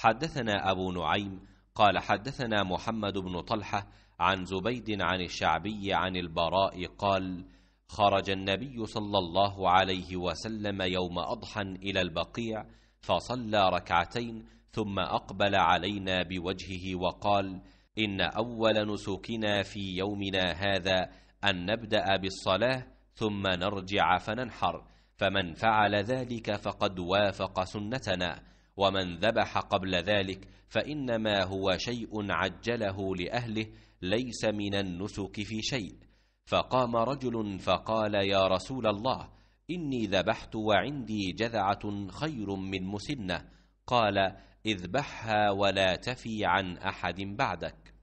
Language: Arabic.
حدثنا أبو نعيم قال حدثنا محمد بن طلحة عن زبيد عن الشعبي عن البراء قال خرج النبي صلى الله عليه وسلم يوم أضحى إلى البقيع فصلى ركعتين ثم أقبل علينا بوجهه وقال إن أول نسكنا في يومنا هذا أن نبدأ بالصلاة ثم نرجع فننحر فمن فعل ذلك فقد وافق سنتنا ومن ذبح قبل ذلك فإنما هو شيء عجله لأهله ليس من النسك في شيء فقام رجل فقال يا رسول الله إني ذبحت وعندي جذعة خير من مسنة قال اذبحها ولا تفي عن أحد بعدك